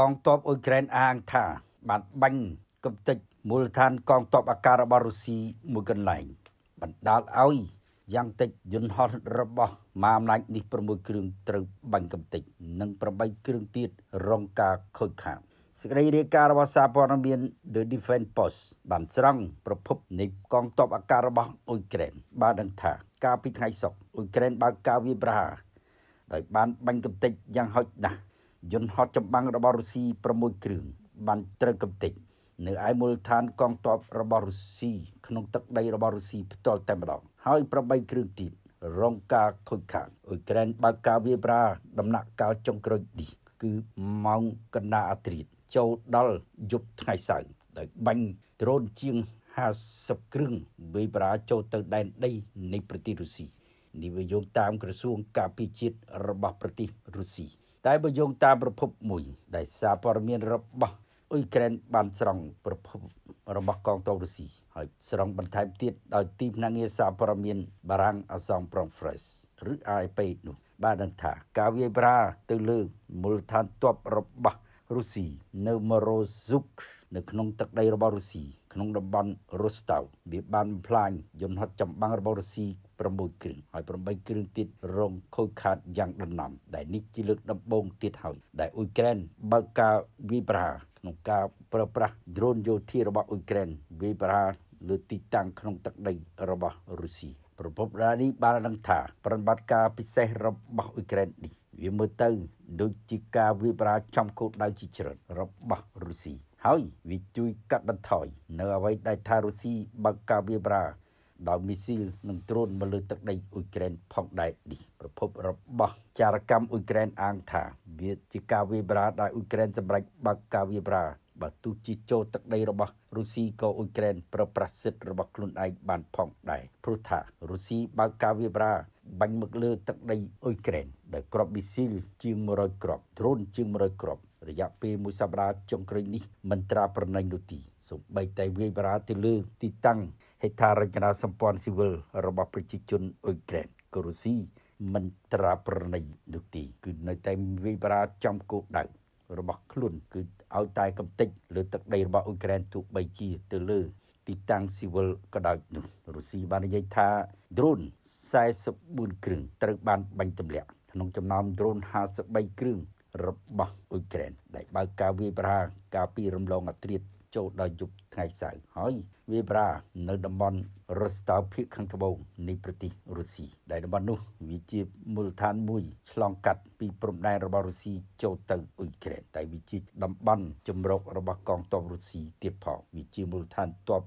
កងទ័ពអ៊ុយក្រែនអាងថា បានបាញ់កំទេចមូលដ្ឋានកងទ័ពអាកាសរបស់រុស្ស៊ីមួយកន្លែងបណ្ដាលឲ្យយ៉ាងតិចយន្តហោះរបស់ម៉ាអំណាចនេះ6គ្រឿងត្រូវបាញ់កំទេចនិង8គ្រឿងទៀតរងការខូចខាតសេចក្តីរាយការណ៍របស់សារព័ត៌មាន The Defense Post បានស្រង់ប្រភពនៃកងទ័ពអាកាសរបស់អ៊ុយក្រែនបានដឹងថាកាលពីថ្ងៃសុក្រអ៊ុយក្រែនបើកការវាយប្រហារដោយបានបាញ់កំទេចយ៉ាងហោចណាស់យន្តហោះចម្បាំងរបស់រុស្ស៊ី6គ្រឿងបានត្រូវកំទេចនៅឯមូលដ្ឋានកងទ័ពរបស់រុស្ស៊ីក្នុង ទឹកដីរបស់រុស្ស៊ីផ្ទាល់តែម្ដងហើយ8គ្រឿងទៀតរងការខូចខាតអ៊ុយក្រែនបើកការវាយប្រាដំណាក់កាលចុងក្រោយនេះគឺម៉ោងកណ្ដាអាត្រិតចូលដល់យប់ថ្ងៃសៅរ៍ដោយបាញ់ដ្រូនជាង50គ្រឿងវាយប្រាចូលទៅដែនដី នៃប្រទេសរុស្ស៊ីនេះវាយោងតាមក្រសួងការពារជាតិរបស់ប្រទេសរុស្ស៊ីតែបើយោងតាមប្រភពមួយ ដែលសារព័ត៌មាន របស់អ៊ុយក្រែនបានស្រង់ប្រភពរបស់កងទ័ពរុស្ស៊ីហើយ ស្រង់បន្ថែមទៀតដោយទីភ្នាក់ងារសារព័ត៌មានបារាំងអាសងប្រងហ្វ្រេសឬ AFP នោះ បានដឹងថា ការវាយប្រា ទៅលើមូលដ្ឋានទ័ពរបស់រុស្ស៊ីនៅម៉ូរ៉ូហ្សុកនៅក្នុងទឹកដីរបស់រុស្ស៊ីក្នុងតំបន់រូស្តោវវាបានបំផ្លាញយន្តហោះចម្បាំងរបស់រុស្ស៊ី6គ្រឿងហើយ8គ្រឿងទៀតរងខូចខាតយ៉ាងដំណំដែលនេះជាលើក ដំបូងទៀតហើយដែលអ៊ុយក្រែនបើកការវាយប្រហារក្នុងការប្រើប្រាស់ drone យោធារបស់អ៊ុយក្រែនវាយប្រហារលើទីតាំងក្នុងទឹកដីរបស់រុស្ស៊ីប្រពន្ធរានីបានដឹងថាប្រតិបត្តិការពិសេសរបស់អ៊ុយក្រែននេះវាមើលទៅដូចជាការវាយប្រហារចំគោលដៅជាច្រើនរបស់រុស្ស៊ីហើយវាជួយកាត់បន្ថយ នៅអ្វីដែលថារុស្ស៊ីបើកការវាយប្រហារដោយមីស៊ីលនិងដ្រូនមកលើទឹកដីអ៊ុយក្រែនផងដែរនេះប្រភពរបស់ចារកម្មអ៊ុយក្រែនអាងថាវាជាការវាយប្រហារដោយអ៊ុយក្រែនសម្រេចបើកការវាយប្រហារបើទោះជាចូលទឹកដីរបស់រុស្ស៊ីក៏អ៊ុយក្រែនប្រប្រាស់សិទ្ធិរបស់ខ្លួនឯងបានផងដែរព្រោះថារុស្ស៊ីបើកការវាយប្រហារបាញ់មកលើទឹកដីអ៊ុយក្រែនដោយគ្រាប់មីស៊ីលជាង100គ្រាប់ដ្រូនជាង100គ្រាប់រយៈពេលមួយសប្តាហ៍ចុងក្រោយនេះមិនត្រាប្រណិញនោះទីសូម្បីតែវាយបារាទៅលើទីតាំងហេដ្ឋារចនាសម្ព័ន្ធស៊ីវិលរបស់ប្រជាជនអ៊ុយក្រែនក៏រុស្ស៊ីមិនត្រាប្រណិញនោះទី គឺនៅតែវាយបារាចំគោលដៅរបស់ខ្លួនគឺឲ្យតែកំតិចលើទឹកដីរបស់អ៊ុយក្រែនទោះបីជាទៅលើ ទីតាំងស៊ីវិលក៏ដោយនោះរុស្ស៊ីបាននិយាយថា drone 44គ្រឿងត្រូវបានបាញ់ទម្លាក់ក្នុងចំណោម drone 53គ្រឿងរបស់អ៊ុយក្រែន ដែលបើកការវាយប្រហារកាលពីរំលងអត្រិតចូលដល់យប់ថ្ងៃសៅរ៍ហើយវាយប្រហារនៅតំបន់រ៉ូស្តាវភាគខាងត្បូងនៃប្រទេសរុស្ស៊ីដែលតំបន់នោះវាជាមូលដ្ឋានមួយឆ្លងកាត់ពីព្រំដែនរបស់រុស្ស៊ីចូលទៅអ៊ុយក្រែន តែវាជាតំបន់ជំរករបស់កងទ័ពរុស្ស៊ីទៀតផងវាជាមូលដ្ឋានទ័ព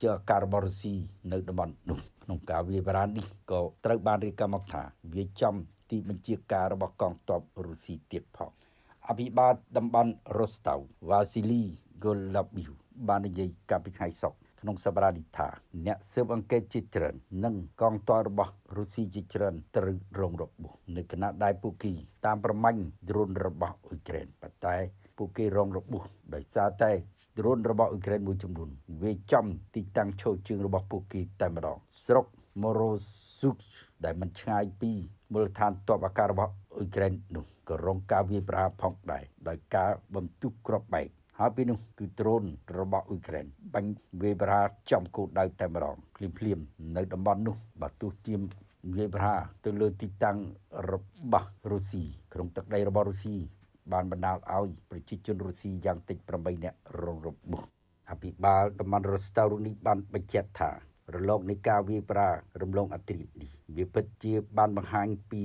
ជាអាការរបស់រុស្ស៊ីនៅតំបន់នោះក្នុងការវាយប្រហារនេះក៏ត្រូវបានរាយការណ៍មកថាវាចំទីបញ្ជាការរបស់កងទ័ពរុស្ស៊ីទៀតផងអភិបាលតំបន់រ៉ូស្តោវវ៉ាស៊ីលីហ្គូឡាប៊ីវបាននិយាយកាលពីថ្ងៃសុក្រក្នុងសម្រាប់នេះថាអ្នកស៊ើបអង្កេតជាច្រើននិងកងទ័ពរបស់រុស្ស៊ីជាច្រើនត្រូវរងរបួសនៅគណៈដែលពួកគេតាមប្រម៉ាញ់ដ្រូនរបស់អ៊ុយក្រែនប៉ុន្តែ ពួកគេរងរបួសដោយសារតែដ្រូនរបស់អ៊ុយក្រែនមួយចំនួនវាចំទីតាំងឈោជើងរបស់ពួកគេតែម្ដងស្រុក Morozuk ដែលមិនឆ្ងាយពីមូលដ្ឋានទ័ពអាកាសរបស់អ៊ុយក្រែននោះក៏រងការវាយប្រហារផងដែរដោយការបំទុះគ្រាប់បែកហើយពីនោះគឺដ្រូនរបស់អ៊ុយក្រែនបាញ់វាយប្រហារចំគោលដៅតែម្ដងភ្លាមភ្លាមនៅតំបន់នោះបើទោះជាវាយប្រហារទៅលើទីតាំងរបស់រុស្ស៊ីក្នុងទឹកដីរបស់រុស្ស៊ីបានបណ្ដាលឲ្យប្រជាជនរុស្ស៊ីយ៉ាងតិច8នាក់រងរបួសអភិបាលតំបន់រ៉ូស្តាវរូនីបានបញ្ជាក់ថារលកនៃការវាយប្រារំលងអត្រីតនេះវាពិតជាបានបង្ហាញពី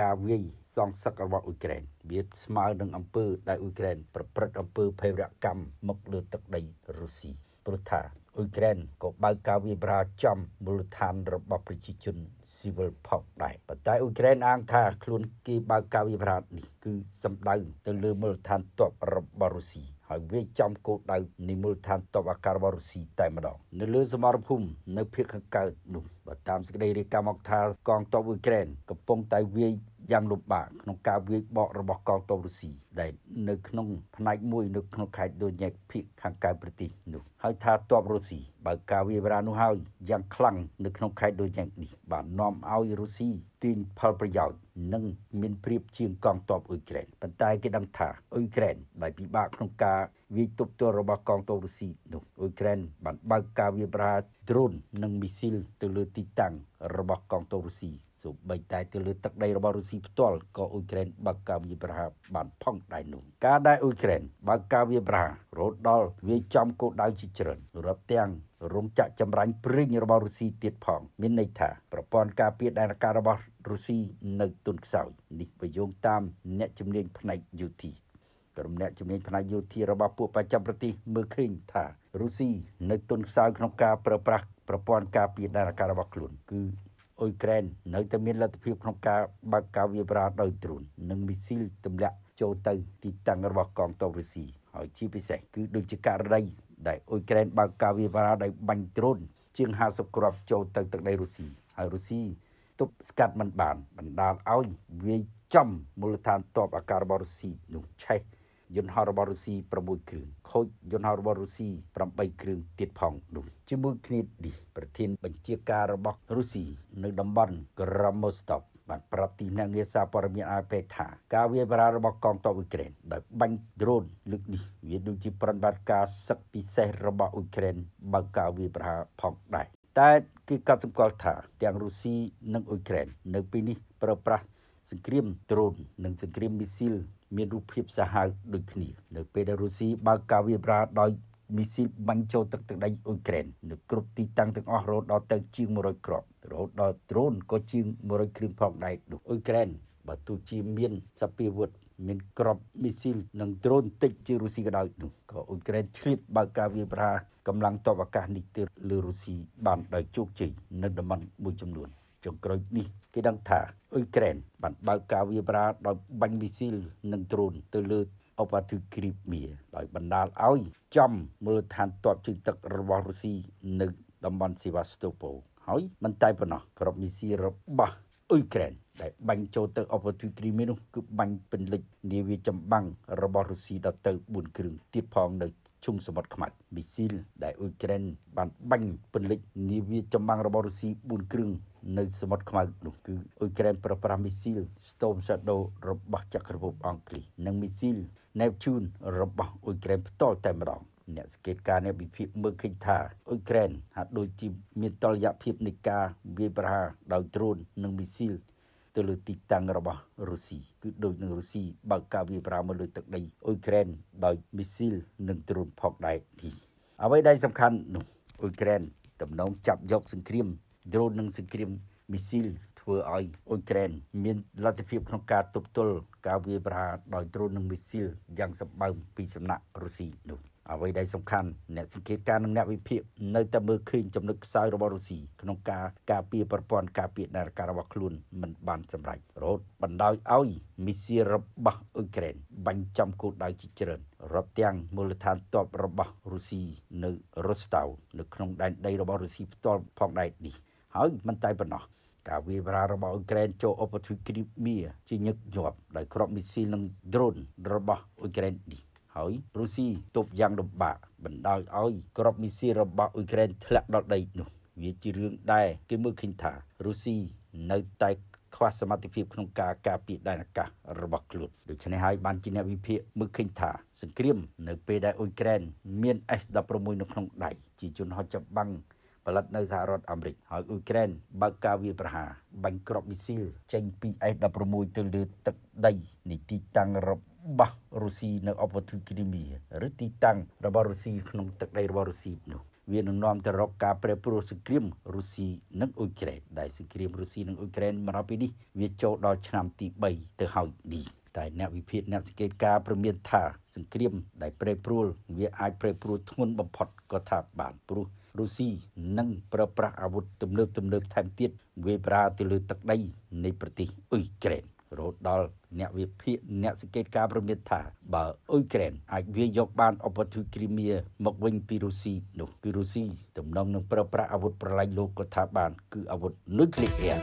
ការវាយសងសឹករបស់អ៊ុយក្រែនវាស្មើនឹងអំពើដែលអ៊ុយក្រែនប្រព្រឹត្តអំពើភេរកម្មមកលើទឹកដីរុស្ស៊ីព្រោះថាអ៊ុយក្រែនក៏បើកការវាយប្រហារចំមូលដ្ឋានរបស់ប្រជាជនស៊ីវិលផងដែរប៉ុន្តែអ៊ុយក្រែនអាងថាខ្លួនគេបើកការវាយប្រហារនេះគឺសំដៅទៅលើមូលដ្ឋានទ័ពរបស់រុស្ស៊ីហើយវាចំគោលដៅនៃមូលដ្ឋានទ័ពអាកាសរបស់រុស្ស៊ីតែម្ដងនៅលើសមរភូមិនៅភូមិខាងកើតនោះបើតាមសេចក្តីរាយការណ៍មកថាកងទ័ពអ៊ុយក្រែនកំពុងតែវាយយ៉ាងលំបាកក្នុងការវាយបករបស់កងទ័ពរុស្ស៊ីដែលនៅក្នុងផ្នែកមួយនៅក្នុងខេត្តដូញេកភាគខាងកើតប្រទេសនោះហើយថាទ័ពរុស្ស៊ីបើការវាយបរានោះហើយយ៉ាងខ្លាំងនៅក្នុងខេត្តដូញេកនេះបាននាំឲ្យរុស្ស៊ីទាញផលប្រយោជន៍និង មានប្រៀបជាងកងទ័ពអ៊ុយក្រែនប៉ុន្តែគេដឹងថាអ៊ុយក្រែនដែលពិបាកក្នុងការវាយទប់ទល់របស់កងទ័ពរុស្ស៊ីនោះអ៊ុយក្រែនបានបើកការវាយបរាដ្រូន និងមីស៊ីល ទៅលើទីតាំងរបស់កងទ័ពរុស្ស៊ីសូម្បីតែទៅលើទឹកដីរបស់រុស្ស៊ីផ្ទាល់ក៏អ៊ុយក្រែនបើកការវាយប្រហារបានផងដែរនោះការដែលអ៊ុយក្រែនបើកការវាយប្រហាររហូតដល់វាចំគោលដៅជាច្រើនរាប់ទាំងរំចាក់ចម្រាញ់ព្រេងរបស់រុស្ស៊ីទៀតផងមានន័យថាប្រព័ន្ធការពារដែនអាកាសរបស់រុស្ស៊ីនៅទុនខ្សោយនេះបើយោងតាមអ្នកជំនាញផ្នែកយោធាក្រុមអ្នកជំនាញផ្នែកយោធារបស់ពួកបច្ចាំប្រទេសមើលឃើញថារុស្ស៊ីនៅទុនខ្សោយក្នុងការប្រើប្រាស់ប្រព័ន្ធការពារដែនអាកាសរបស់ខ្លួនគឺអ៊ុយក្រែននៅតែមានលទ្ធភាពក្នុងការបើកការវាយប្រហារដោយដ្រូននិងមីស៊ីលទម្លាក់ចូលទៅទីតាំងរបស់កងទ័ពរុស្ស៊ីហើយជាពិសេសគឺដូចជាករណីដែលអ៊ុយក្រែនបើកការវាយប្រហារដោយបាញ់ដ្រូនជាង50គ្រាប់ចូលទៅទឹកដីរុស្ស៊ីហើយរុស្ស៊ីទប់ស្កាត់មិនបានបណ្ដាលឲ្យវាយចំមូលដ្ឋានទ័ពអាកាសរបស់រុស្ស៊ីនោះឆេះយន្តហោះរបស់រុស្ស៊ី6គ្រឿងខូចយន្តហោះរបស់រុស្ស៊ី8គ្រឿងទៀតផងនោះជាមួយគ្នានេះ ប្រធានបញ្ជាការរបស់រុស្ស៊ីនៅតំបន់ក្រមូស្តុបបានប្រាប់ទីភ្នាក់ងារសារព័ត៌មានអាយពេកថាការវាយប្រហាររបស់កងទ័ពអ៊ុយក្រែនដោយបាញ់ដ្រូនលើកនេះវាដូចជាប្រតិបត្តិការសឹកពិសេសរបស់អ៊ុយក្រែនបើកការវាយប្រហារផងដែរតែគេកត់សម្គាល់ថាទាំងរុស្ស៊ីនិងអ៊ុយក្រែននៅពេលនេះប្រើប្រាស់សង្គ្រាមដ្រូននិងសង្គ្រាមមីស៊ីលមានរូបភាពសាហាវដូចគ្នានៅពេលដែលរុស្ស៊ីបើកការវាយប្រហារដោយមីស៊ីលបាញ់ចូលទឹកទឹកដីអ៊ុយក្រែននៅគ្រប់ទីតាំងទាំងអស់រហូតដល់ទៅជាង100គ្រាប់រហូតដល់ដ្រូនក៏ជាង100គ្រឿងផងដែរនោះអ៊ុយក្រែនបើទោះជា មានសពាវុធមានក្របមីស៊ីលនិងដ្រូនតិចជារុស្ស៊ីក៏ដោយនោះក៏អ៊ុយក្រែនឆ្លៀតបើកការវាយប្រហារកម្លាំងទ័ពអាកាសនេះទៅលើរុស្ស៊ីបានដោយជោគជ័យនៅតំបន់មួយចំនួន។ចុងក្រោយនេះគេដឹងថាអ៊ុយក្រែនបានបើកការវាយប្រហារដោយបាញ់មីស៊ីលនិងដ្រូនទៅលើអូវ៉ាទឺគ្រីបមៀដោយបណ្ដាលឲ្យចំមូលដ្ឋានទ័ពជើងទឹករបស់រុស្ស៊ីនៅតំបន់សេវ៉ាស្តូប៉ូហើយមិនតែប៉ុណ្ណោះក្របមីស៊ីរបស់អ៊ុយក្រែនដែលបាញ់ចូលទៅអពទុយគ្រីមីនោះគឺបាញ់ពន្លិច នាវាចម្បាំងរបស់រុស្ស៊ីដល់ទៅ4គ្រឿងទៀតផងនៅជុំសមុទ្រខ្មៅមីស៊ីលដែលអ៊ុយក្រែនបានបាញ់ពន្លិចនាវាចម្បាំងរបស់រុស្ស៊ី4គ្រឿងនៅសមុទ្រខ្មៅនោះគឺអ៊ុយក្រែនប្រើប្រាស់មីស៊ីល Storm Shadow របស់ចក្រភពអង់គ្លេសនិងមីស៊ីល Neptune របស់អ៊ុយក្រែនផ្ទាល់តែម្ដងអ្នកសង្កេតការអ្នកវិភាគមើលឃើញថាអ៊ុយក្រែនហាក់ដូចជាមានតលយៈភាពនៃការវាយប្រហារដោយដ្រូននិងមីស៊ីលទៅលើទីតាំងរបស់រុស្ស៊ីគឺដូចនឹងរុស្ស៊ីបើកការវាយប្រហារមកលើទឹកដីអ៊ុយក្រែនដោយមីស៊ីលនិងដ្រូនផងដែរនេះអ្វីដែលសំខាន់នោះអ៊ុយក្រែនតំណងចាប់យកសង្គ្រាមដ្រូននិងសង្គ្រាមមីស៊ីលធ្វើឲ្យអ៊ុយក្រែនមានលទ្ធភាពក្នុងការទប់ទល់ការវាយប្រហារដោយដ្រូននិងមីស៊ីលយ៉ាងសម្បើមពីសំណាក់រុស្ស៊ីនោះអ្វីដែលសំខាន់អ្នកសង្កេតការនិងអ្នកវិភាគនៅតែមើលឃើញចំណុចខ្សោយរបស់រុស្ស៊ីក្នុងការការពារប្រព័ន្ធការពារនាឡិការបស់ខ្លួនមិនបានសម្រេចរហូតបណ្ដោយឲ្យមីស៊ីរបស់អ៊ុយក្រែនបាញ់ចំគោលដៅជាច្រើនរាប់ទាំងមូលដ្ឋានទ័ពរបស់រុស្ស៊ីនៅរុស្តៅនៅក្នុងដែនដីរបស់រុស្ស៊ីផ្ទាល់ផងដែរនេះ ហើយមិនតែប៉ុណ្ណោះការវាយប្រហាររបស់អ៊ុយក្រែនចូលឧបទ្វីបគ្រីមៀជាញឹកញាប់ដោយគ្រាប់មីស៊ីលនិងដ្រូនរបស់អ៊ុយក្រែននេះហើយរុស្ស៊ីទប់យ៉ាងលំបាកបណ្ដោយឲ្យក្របមីស៊ីលរបស់អ៊ុយក្រែនធ្លាក់ដល់ដី នោះ វាជារឿងដែរគេមើលឃើញថារុស្ស៊ីនៅតែខ្វះសមត្ថភាពក្នុងការការពារដែនអាកាសរបស់ខ្លួនដូច្នេះហើយបានជាអ្នកវិភាគមើលឃើញថាសង្គ្រាមនៅពេលដែលអ៊ុយក្រែនមាន S16 នៅក្នុងដៃជាជនហោះចាប់បាំងផលិតនៅសហរដ្ឋអាមេរិកហើយអ៊ុយក្រែនបើកការវាយប្រហារបាញ់គ្រាប់មីស៊ីលចេញពី S16 ទៅលើទឹកដីនៃទីតាំងរបស់បាសរុស្ស៊ីនៅអពធគ្រីមៀឬទីតាំងរបស់រុស្ស៊ីក្នុងទឹកដីរបស់រុស្ស៊ីនោះ វានឹងនាំទៅរកការប្រែប្រួលសង្គ្រាមរុស្ស៊ីនិងអ៊ុយក្រែនដែលសង្គ្រាមរុស្ស៊ីនិងអ៊ុយក្រែនមកដល់ពេលនេះវាចូលដល់ឆ្នាំទី3ទៅហើយនេះតែអ្នកវិភាគអ្នកសង្កេតការប្រមានថាសង្គ្រាមដែលប្រែប្រួលវាអាចប្រែប្រួលធ្ងន់បំផុតក៏ថា បានព្រោះរុស្ស៊ីនឹងប្រើប្រាស់អាវុធទំនើបទំនើបថែមទៀតវាប្រាទៅលើទឹកដី នៃប្រទេសអ៊ុយក្រែនរហូតដល់អ្នកវិភាគអ្នកសង្កេតការណ៍ប្រមាថថាបើអ៊ុយក្រែនអាចវាយកបានអពធិគ្រីមៀមកវិញពីរុស្ស៊ីនោះគឺរុស្ស៊ីទំនងនឹងប្រើប្រាស់អាវុធប្រឡាយលោកក៏ថាបាន គឺអាវុធនុយក្លេអ៊ែរ